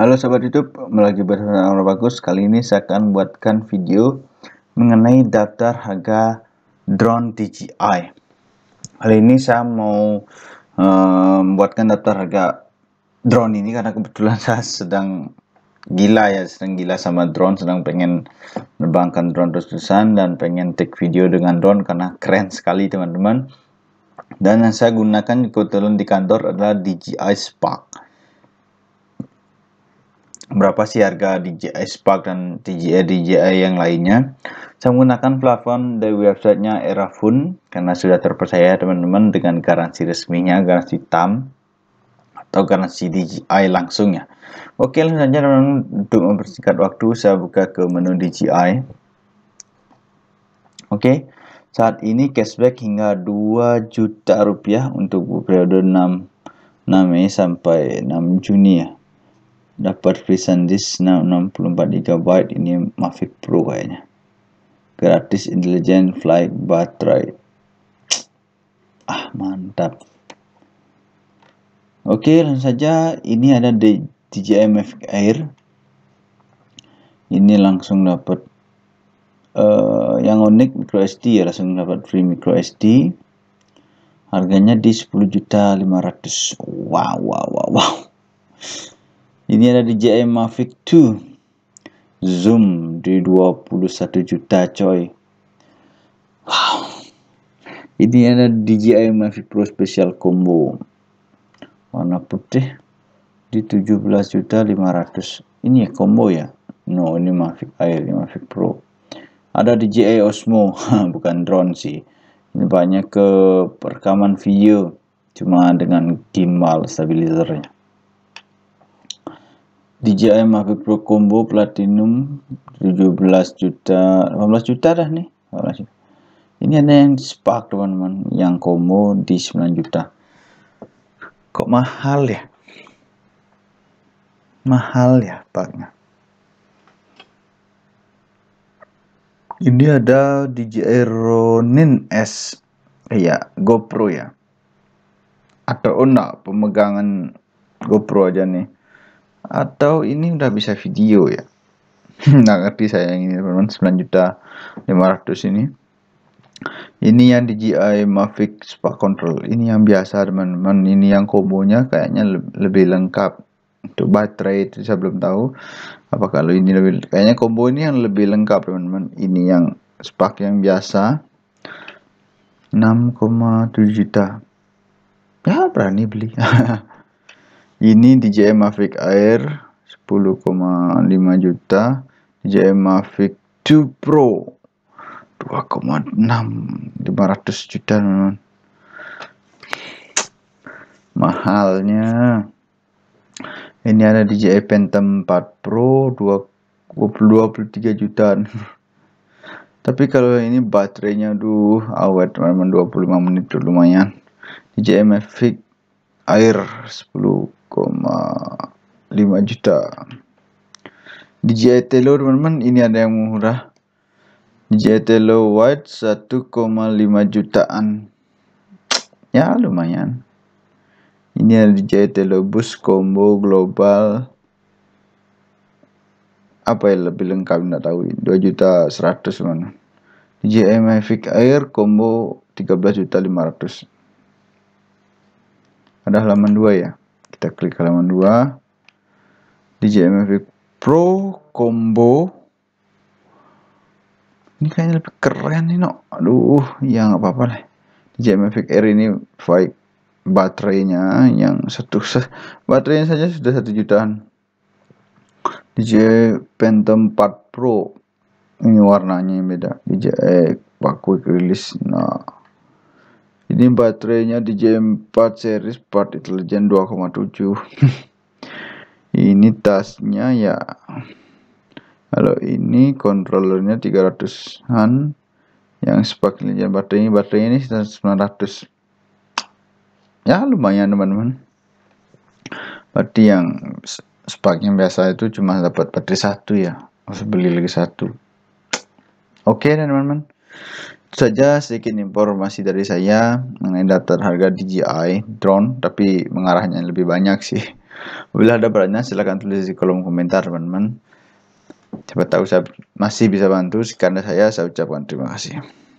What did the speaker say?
Halo sahabat Youtube, melalui bersama Amro Bagus. Kali ini saya akan buatkan video mengenai daftar harga drone DJI. Kali ini saya mau eh, membuatkan um, daftar harga drone ini karena kebetulan saya sedang gila ya, sedang gila sama drone, sedang pengen menerbangkan drone terus-terusan dan pengen take video dengan drone karena keren sekali teman-teman. Dan yang saya gunakan kebetulan di kantor adalah DJI Spark berapa sih harga DJI Spark dan DJI DJI yang lainnya. Saya menggunakan platform dari websitenya Erafun karena sudah terpercaya teman-teman dengan garansi resminya, garansi TAM atau garansi DJI langsung ya. Oke langsung saja teman-teman untuk mempersingkat waktu saya buka ke menu DJI. Oke, saat ini cashback hingga 2 juta rupiah untuk periode 6 6 Mei sampai 6 Juni ya dapat free disk 64 GB ini Mavic Pro kayaknya gratis intelligent flight baterai ah mantap oke langsung saja ini ada di DJI Mavic Air ini langsung dapat uh, yang unik micro SD ya langsung dapat free micro SD harganya di 10.500 wow wow wow wow ini ada di JM Mavic 2. Zoom di 21 juta coy. Wow. Ini ada DJI Mavic Pro Special Combo. Warna putih di 17 juta 500 Ini ya combo ya? No, ini Mavic Air, ini Mavic Pro. Ada DJI Osmo, bukan drone sih. Ini banyak ke perekaman video cuma dengan gimbal stabilizernya. DJI Mavic Pro Combo Platinum 17 juta 18 juta dah nih ini ada yang Spark teman-teman yang combo di 9 juta kok mahal ya mahal ya paknya ini ada DJI Ronin S ya GoPro ya atau oh, enggak pemegangan GoPro aja nih atau ini udah bisa video ya nggak ngerti saya yang ini teman-teman 9 juta 500 ini ini yang DJI Mavic Spark Control ini yang biasa teman-teman ini yang kombonya kayaknya lebih lengkap untuk baterai itu saya belum tahu apa kalau ini lebih kayaknya combo ini yang lebih lengkap teman-teman ini yang Spark yang biasa 6,7 juta ya berani beli ini DJI Mavic Air 10,5 juta DJI Mavic 2 Pro 2,6 500 juta teman mahalnya ini ada DJI Phantom 4 Pro 2, 23 juta tapi kalau ini baterainya duh awet teman 25 menit dulu lumayan DJI Mavic Air 10 1,5 juta DJI Telo teman-teman ini ada yang murah DJI Telo White 1,5 jutaan ya lumayan ini ada DJI Telo Bus Combo Global apa yang lebih lengkap nggak tahu 2 juta 100 mana DJI Mavic Air Combo 13 juta 500 ada halaman 2 ya kita klik halaman 2 di Mavic Pro Combo ini kayaknya lebih keren nih no aduh ya nggak apa-apa lah di Mavic Air ini baik baterainya yang satu baterainya saja sudah satu jutaan DJ Phantom 4 Pro ini warnanya yang beda DJ eh, quick release nah ini baterainya di J4 series part intelligent 2,7 ini tasnya ya kalau ini kontrolernya 300an yang spark intelligent baterai baterai ini 900 ya lumayan teman-teman berarti yang spark biasa itu cuma dapat baterai satu ya harus beli lagi satu oke okay, teman-teman saja sedikit informasi dari saya mengenai data harga DJI drone, tapi mengarahnya lebih banyak sih. Bila ada beratnya silahkan tulis di kolom komentar teman-teman. Siapa tahu saya masih bisa bantu, karena saya saya ucapkan terima kasih.